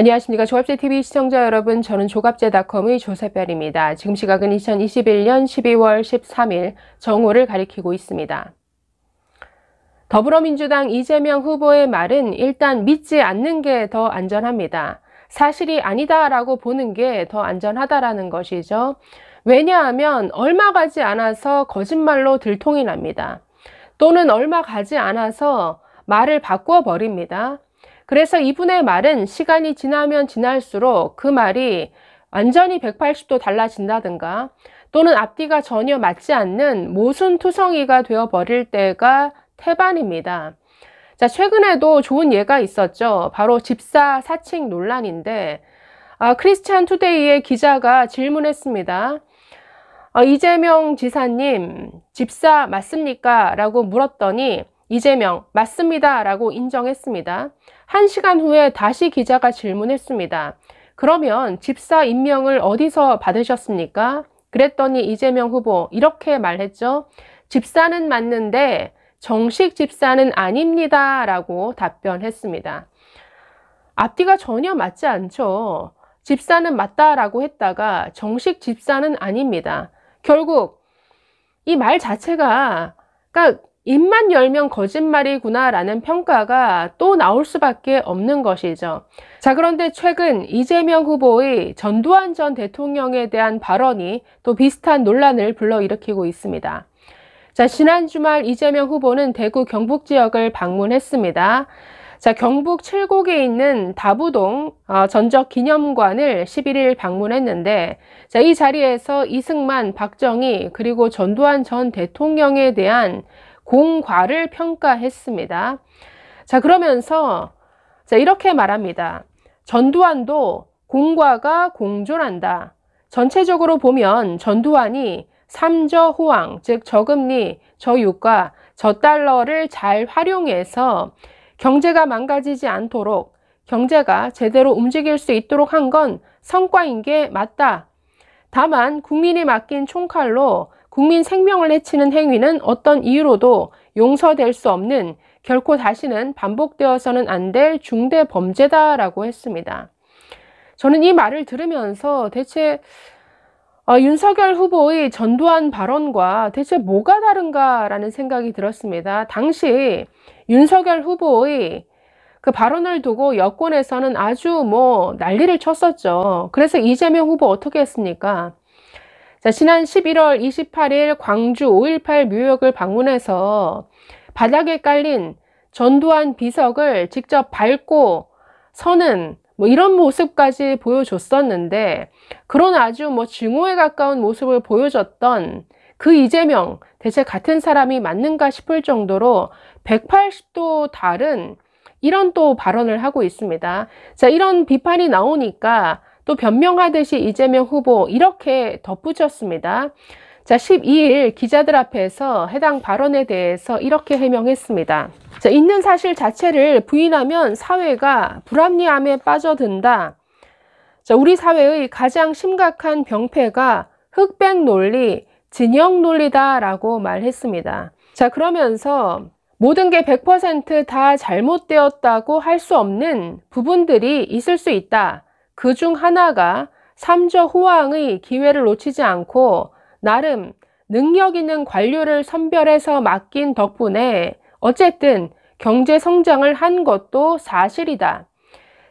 안녕하십니까 조갑제 t v 시청자 여러분 저는 조갑제닷컴의 조세별입니다. 지금 시각은 2021년 12월 13일 정오를 가리키고 있습니다. 더불어민주당 이재명 후보의 말은 일단 믿지 않는 게 더 안전합니다. 사실이 아니다라고 보는 게 더 안전하다라는 것이죠. 왜냐하면 얼마 가지 않아서 거짓말로 들통이 납니다. 또는 얼마 가지 않아서 말을 바꿔버립니다. 그래서 이분의 말은 시간이 지나면 지날수록 그 말이 완전히 180도 달라진다든가 또는 앞뒤가 전혀 맞지 않는 모순투성이가 되어버릴 때가 태반입니다. 자, 최근에도 좋은 예가 있었죠. 바로 집사 사칭 논란인데, 아, 크리스찬 투데이의 기자가 질문했습니다. 어, 이재명 지사님, 집사 맞습니까? 라고 물었더니, 이재명, 맞습니다. 라고 인정했습니다. 한시간 후에 다시 기자가 질문했습니다. 그러면 집사 임명을 어디서 받으셨습니까? 그랬더니 이재명 후보 이렇게 말했죠. 집사는 맞는데 정식 집사는 아닙니다. 라고 답변했습니다. 앞뒤가 전혀 맞지 않죠. 집사는 맞다라고 했다가 정식 집사는 아닙니다. 결국 이 말 자체가 그러니까 입만 열면 거짓말이구나 라는 평가가 또 나올 수밖에 없는 것이죠. 자, 그런데 최근 이재명 후보의 전두환 전 대통령에 대한 발언이 또 비슷한 논란을 불러일으키고 있습니다. 자, 지난 주말 이재명 후보는 대구 경북 지역을 방문했습니다. 자, 경북 칠곡에 있는 다부동 어, 전적 기념관을 11일 방문했는데, 자, 이 자리에서 이승만, 박정희, 그리고 전두환 전 대통령에 대한 공과를 평가했습니다. 자, 그러면서 자, 이렇게 말합니다. 전두환도 공과가 공존한다. 전체적으로 보면 전두환이 삼저호황, 즉 저금리, 저유가, 저달러를 잘 활용해서 경제가 망가지지 않도록 경제가 제대로 움직일 수 있도록 한 건 성과인 게 맞다. 다만 국민이 맡긴 총칼로 국민 생명을 해치는 행위는 어떤 이유로도 용서될 수 없는 결코 다시는 반복되어서는 안 될 중대 범죄다라고 했습니다. 저는 이 말을 들으면서 대체 어, 윤석열 후보의 전두환 발언과 대체 뭐가 다른가라는 생각이 들었습니다. 당시 윤석열 후보의 그 발언을 두고 여권에서는 아주 뭐 난리를 쳤었죠. 그래서 이재명 후보 어떻게 했습니까? 자, 지난 11월 28일 광주 5.18 묘역을 방문해서 바닥에 깔린 전두환 비석을 직접 밟고 서는 뭐 이런 모습까지 보여줬었는데 그런 아주 뭐 증오에 가까운 모습을 보여줬던 그 이재명 대체 같은 사람이 맞는가 싶을 정도로 180도 다른 이런 또 발언을 하고 있습니다. 자, 이런 비판이 나오니까 또 변명하듯이 이재명 후보 이렇게 덧붙였습니다. 자, 12일 기자들 앞에서 해당 발언에 대해서 이렇게 해명했습니다. 자, 있는 사실 자체를 부인하면 사회가 불합리함에 빠져든다. 자, 우리 사회의 가장 심각한 병폐가 흑백 논리, 진영 논리다라고 말했습니다. 자, 그러면서 모든 게 100%다 잘못되었다고 할 수 없는 부분들이 있을 수 있다. 그중 하나가 삼저 후왕의 기회를 놓치지 않고 나름 능력 있는 관료를 선별해서 맡긴 덕분에 어쨌든 경제 성장을 한 것도 사실이다.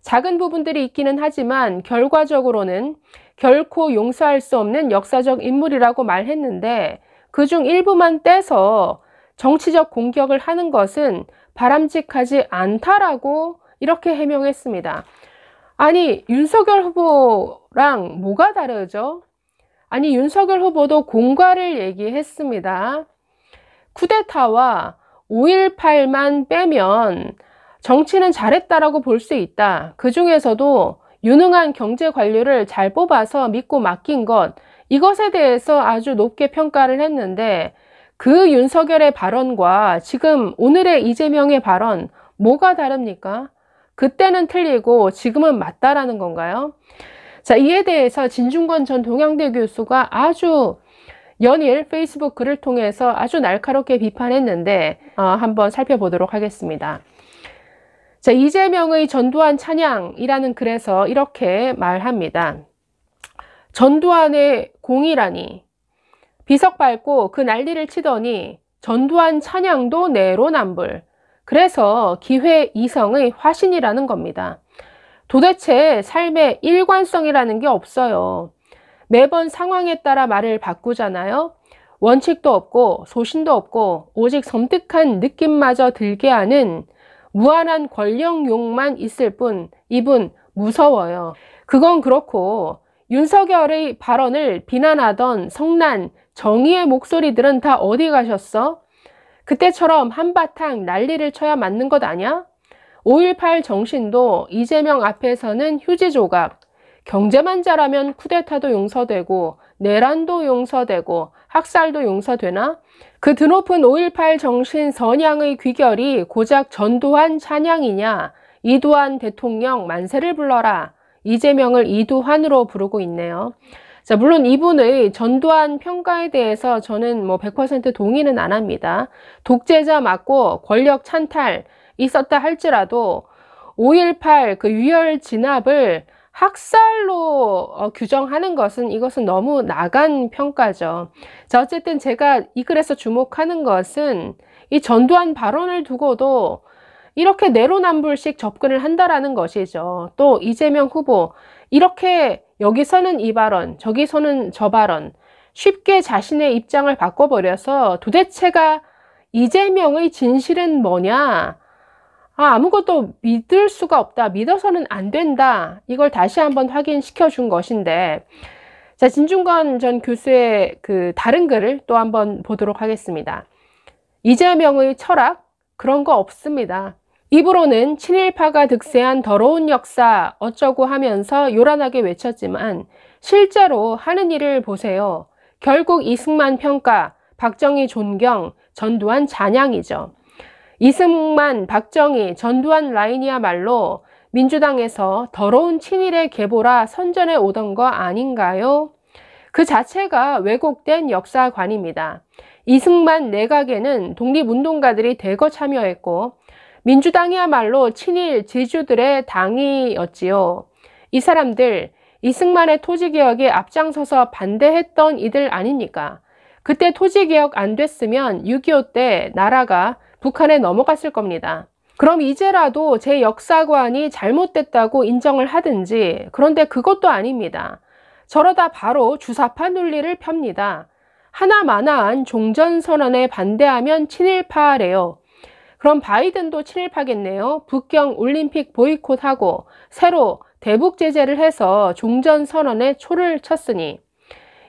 작은 부분들이 있기는 하지만 결과적으로는 결코 용서할 수 없는 역사적 인물이라고 말했는데 그 중 일부만 떼서 정치적 공격을 하는 것은 바람직하지 않다라고 이렇게 해명했습니다. 아니 윤석열 후보랑 뭐가 다르죠? 아니 윤석열 후보도 공과를 얘기했습니다. 쿠데타와 5.18만 빼면 정치는 잘했다라고 볼 수 있다. 그 중에서도 유능한 경제 관료를 잘 뽑아서 믿고 맡긴 것 이것에 대해서 아주 높게 평가를 했는데 그 윤석열의 발언과 지금 오늘의 이재명의 발언 뭐가 다릅니까? 그때는 틀리고 지금은 맞다라는 건가요? 자, 이에 대해서 진중권 전 동양대 교수가 아주 연일 페이스북 글을 통해서 아주 날카롭게 비판했는데 어, 한번 살펴보도록 하겠습니다. 자, 이재명의 전두환 찬양이라는 글에서 이렇게 말합니다. 전두환의 공이라니 비석 밟고 그 난리를 치더니 전두환 찬양도 내로남불 그래서 기회 이성의 화신이라는 겁니다. 도대체 삶의 일관성이라는 게 없어요. 매번 상황에 따라 말을 바꾸잖아요. 원칙도 없고 소신도 없고 오직 섬뜩한 느낌마저 들게 하는 무한한 권력욕만 있을 뿐 이분 무서워요. 그건 그렇고 윤석열의 발언을 비난하던 성난 정의의 목소리들은 다 어디 가셨어? 그때처럼 한바탕 난리를 쳐야 맞는 것 아냐? 5.18 정신도 이재명 앞에서는 휴지 조각, 경제만 잘하면 쿠데타도 용서되고 내란도 용서되고 학살도 용서되나? 그 드높은 5.18 정신 선양의 귀결이 고작 전두환 찬양이냐? 이두환 대통령 만세를 불러라. 이재명을 이두환으로 부르고 있네요. 자, 물론 이분의 전두환 평가에 대해서 저는 뭐 100% 동의는 안 합니다. 독재자 맞고 권력 찬탈 있었다 할지라도 5.18 그 유혈 진압을 학살로 어, 규정하는 것은 이것은 너무 나간 평가죠. 자, 어쨌든 제가 이 글에서 주목하는 것은 이 전두환 발언을 두고도 이렇게 내로남불식 접근을 한다라는 것이죠. 또 이재명 후보 이렇게 여기서는 이 발언, 저기서는 저 발언, 쉽게 자신의 입장을 바꿔버려서 도대체가 이재명의 진실은 뭐냐? 아, 아무것도 믿을 수가 없다. 믿어서는 안 된다. 이걸 다시 한번 확인시켜 준 것인데. 자, 진중권 전 교수의 그 다른 글을 또 한번 보도록 하겠습니다. 이재명의 철학? 그런 거 없습니다. 입으로는 친일파가 득세한 더러운 역사 어쩌고 하면서 요란하게 외쳤지만 실제로 하는 일을 보세요. 결국 이승만 평가, 박정희 존경, 전두환 잔향이죠. 이승만, 박정희, 전두환 라인이야말로 민주당에서 더러운 친일의 계보라 선전해 오던 거 아닌가요? 그 자체가 왜곡된 역사관입니다. 이승만 내각에는 독립운동가들이 대거 참여했고 민주당이야말로 친일 제주들의 당이었지요. 이 사람들 이승만의 토지개혁에 앞장서서 반대했던 이들 아닙니까? 그때 토지개혁 안 됐으면 6.25 때 나라가 북한에 넘어갔을 겁니다. 그럼 이제라도 제 역사관이 잘못됐다고 인정을 하든지 그런데 그것도 아닙니다. 저러다 바로 주사파 논리를 펍니다 하나마나한 종전선언에 반대하면 친일파래요. 그럼 바이든도 친일파겠네요 북경 올림픽 보이콧하고 새로 대북 제재를 해서 종전 선언에 초를 쳤으니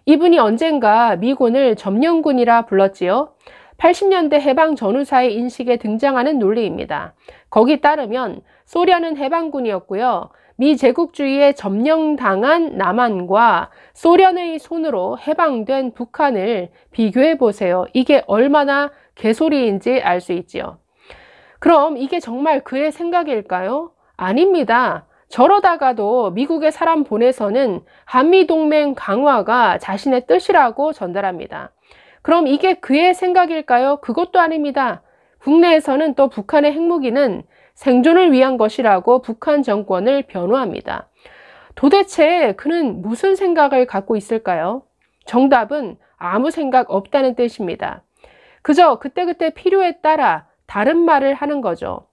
이분이 언젠가 미군을 점령군이라 불렀지요. 80년대 해방 전후사의 인식에 등장하는 논리입니다. 거기 따르면 소련은 해방군이었고요. 미 제국주의에 점령당한 남한과 소련의 손으로 해방된 북한을 비교해 보세요. 이게 얼마나 개소리인지 알 수 있지요. 그럼 이게 정말 그의 생각일까요? 아닙니다. 저러다가도 미국의 사람 보내서는 한미동맹 강화가 자신의 뜻이라고 전달합니다. 그럼 이게 그의 생각일까요? 그것도 아닙니다. 국내에서는 또 북한의 핵무기는 생존을 위한 것이라고 북한 정권을 변호합니다. 도대체 그는 무슨 생각을 갖고 있을까요? 정답은 아무 생각 없다는 뜻입니다. 그저 그때그때 필요에 따라 다른 말을 하는 거죠.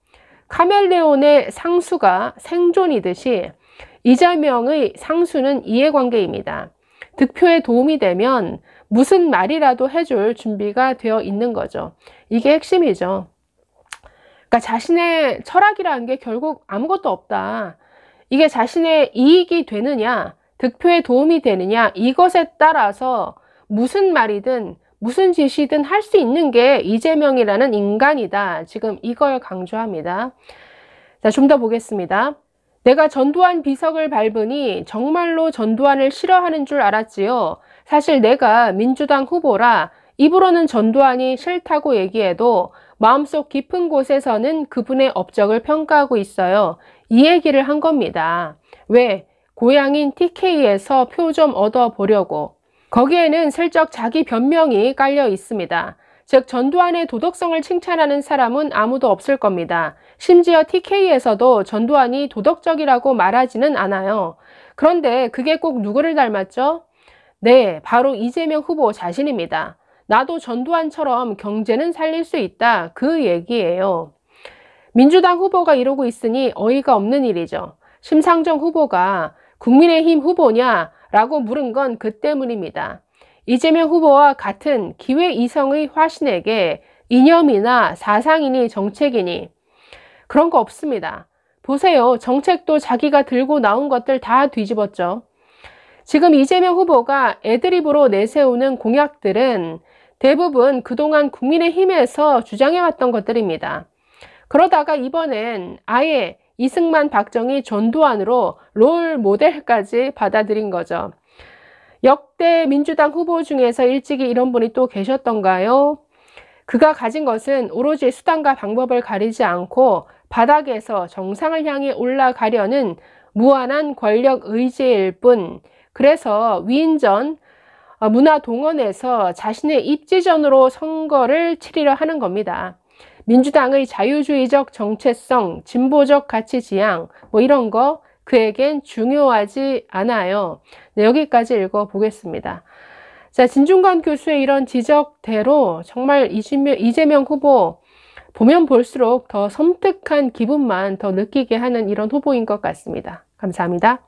카멜레온의 상수가 생존이듯이 이자명의 상수는 이해관계입니다. 득표에 도움이 되면 무슨 말이라도 해줄 준비가 되어 있는 거죠. 이게 핵심이죠. 그러니까 자신의 철학이라는 게 결국 아무것도 없다. 이게 자신의 이익이 되느냐, 득표에 도움이 되느냐, 이것에 따라서 무슨 말이든 무슨 짓이든 할 수 있는 게 이재명이라는 인간이다. 지금 이걸 강조합니다. 자, 좀 더 보겠습니다. 내가 전두환 비석을 밟으니 정말로 전두환을 싫어하는 줄 알았지요. 사실 내가 민주당 후보라 입으로는 전두환이 싫다고 얘기해도 마음속 깊은 곳에서는 그분의 업적을 평가하고 있어요. 이 얘기를 한 겁니다. 왜? 고향인 TK에서 표 좀 얻어보려고. 거기에는 슬쩍 자기 변명이 깔려 있습니다. 즉 전두환의 도덕성을 칭찬하는 사람은 아무도 없을 겁니다. 심지어 TK에서도 전두환이 도덕적이라고 말하지는 않아요. 그런데 그게 꼭 누구를 닮았죠? 네, 바로 이재명 후보 자신입니다. 나도 전두환처럼 경제는 살릴 수 있다. 그 얘기예요. 민주당 후보가 이러고 있으니 어이가 없는 일이죠. 심상정 후보가 국민의힘 후보냐, 라고 물은 건 그 때문입니다. 이재명 후보와 같은 기회 이성의 화신에게 이념이나 사상이니 정책이니 그런 거 없습니다. 보세요. 정책도 자기가 들고 나온 것들 다 뒤집었죠. 지금 이재명 후보가 애드립으로 내세우는 공약들은 대부분 그동안 국민의힘에서 주장해왔던 것들입니다. 그러다가 이번엔 아예 이승만 박정희 전두환으로 롤 모델까지 받아들인 거죠. 역대 민주당 후보 중에서 일찍이 이런 분이 또 계셨던가요? 그가 가진 것은 오로지 수단과 방법을 가리지 않고 바닥에서 정상을 향해 올라가려는 무한한 권력 의지일 뿐. 그래서 위인전 어, 문화동원에서 자신의 입지전으로 선거를 치리려 하는 겁니다. 민주당의 자유주의적 정체성, 진보적 가치 지향, 뭐 이런 거 그에겐 중요하지 않아요. 네, 여기까지 읽어보겠습니다. 자, 진중관 교수의 이런 지적대로 정말 이재명, 이재명 후보 보면 볼수록 더 섬뜩한 기분만 더 느끼게 하는 이런 후보인 것 같습니다. 감사합니다.